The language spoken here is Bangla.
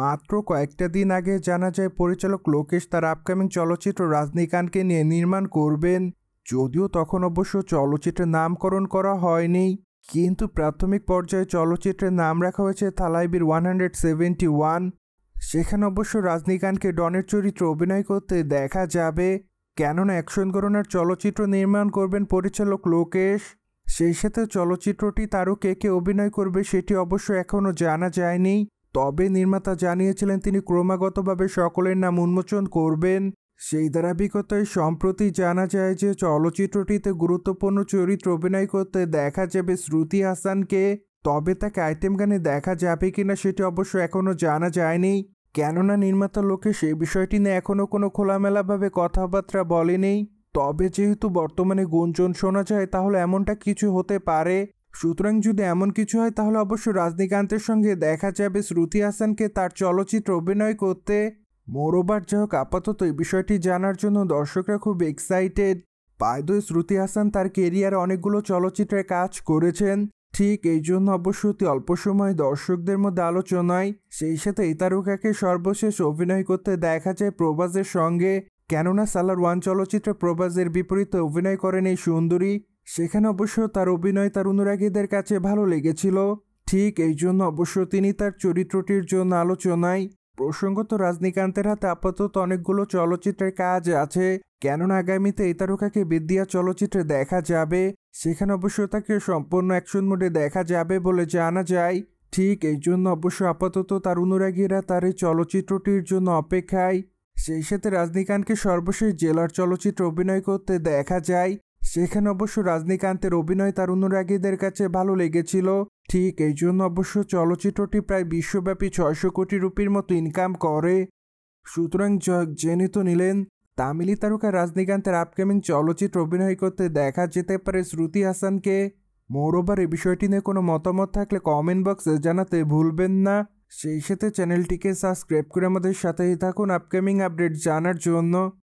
মাত্র কয়েকটা দিন আগে জানা যায় পরিচালক লোকেশ তার আপকামিং চলচ্চিত্র রাজনীকান্তকে নিয়ে নির্মাণ করবেন যদিও তখন অবশ্য চলচ্চিত্রের নামকরণ করা হয়নি কিন্তু প্রাথমিক পর্যায়ে চলচ্চিত্রের নাম রাখা হয়েছে থালাইবির ওয়ান হান্ড্রেড সেভেন্টি ওয়ান সেখানে অবশ্য রজনীকান্তকে ডনের চরিত্রে অভিনয় করতে দেখা যাবে কেননা অ্যাকশন করণের চলচ্চিত্র নির্মাণ করবেন পরিচালক লোকেশ সেই সাথে চলচ্চিত্রটি তারও কে কে অভিনয় করবে সেটি অবশ্য এখনও জানা যায়নি তবে নির্মাতা জানিয়েছিলেন তিনি ক্রমাগতভাবে সকলের নাম উন্মোচন করবেন সেই ধারাবাহিকতায় সম্প্রতি জানা যায় যে চলচ্চিত্রটিতে গুরুত্বপূর্ণ চরিত্র অভিনয় করতে দেখা যাবে শ্রুতি হাসানকে তবে তাকে আইটেম গানে দেখা যাবে কিনা সেটি অবশ্য এখনও জানা যায়নি কেননা নির্মাতা লোকে সেই বিষয়টি নিয়ে এখনও কোনো খোলামেলাভাবে কথাবার্তা বলেনি তবে যেহেতু বর্তমানে গুঞ্জন শোনা যায় তাহলে এমনটা কিছু হতে পারে সুতরাং যদি এমন কিছু হয় তাহলে অবশ্য রজনীকান্তের সঙ্গে দেখা যাবে শ্রুতি হাসানকে তার চলচ্চিত্র অভিনয় করতে মোরোবার যা হোক আপাতত এই বিষয়টি জানার জন্য দর্শকরা খুব এক্সাইটেড পায়দয় শ্রুতি হাসান তার কেরিয়ারে অনেকগুলো চলচ্চিত্রে কাজ করেছেন ঠিক এই জন্য অবশ্য অতি অল্প সময় দর্শকদের মধ্যে আলোচনায় সেই সাথে এই তারকাকে সর্বশেষ অভিনয় করতে দেখা যায় প্রবাসের সঙ্গে কেননা সালার ওয়ান চলচ্চিত্রে প্রবাসের বিপরীতে অভিনয় করেন এই সুন্দরী সেখানে অবশ্য তার অভিনয় তার অনুরাগীদের কাছে ভালো লেগেছিল ঠিক এই জন্য অবশ্য তিনি তার চরিত্রটির জন্য আলোচনায় প্রসঙ্গত রাজনীকান্তের হাতে আপাতত অনেকগুলো চলচ্চিত্রের কাজ আছে কেননা আগামীতে এই তারকাকে বিদ্যা চলচ্চিত্রে দেখা যাবে সেখানে অবশ্য তাকে সম্পূর্ণ অ্যাকশন মোডে দেখা যাবে বলে জানা যায় ঠিক এই জন্য অবশ্য আপাতত তার অনুরাগীরা তার এই চলচ্চিত্রটির জন্য অপেক্ষায় সেই সাথে রাজনীকান্তকে সর্বশেষ জেলার চলচ্চিত্র অভিনয় করতে দেখা যায় সেখানে অবশ্য রাজনীকান্তের অভিনয় তার অনুরাগীদের কাছে ভালো লেগেছিল ঠিক এই জন্য অবশ্য চলচ্চিত্রটি প্রায় বিশ্বব্যাপী ছয়শো কোটি রুপির মতো ইনকাম করে সুতরাং জেনে তো নিলেন তামিলি তারকা রাজনীকান্তের আপকামিং চলচ্চিত্র অভিনয় করতে দেখা যেতে পারে শ্রুতি হাসানকে মোরোবার এ বিষয়টি নিয়ে কোনো মতামত থাকলে কমেন্ট বক্সে জানাতে ভুলবেন না সেই সাথে চ্যানেলটিকে সাবস্ক্রাইব করে আমাদের সাথেই থাকুন আপকামিং আপডেট জানার জন্য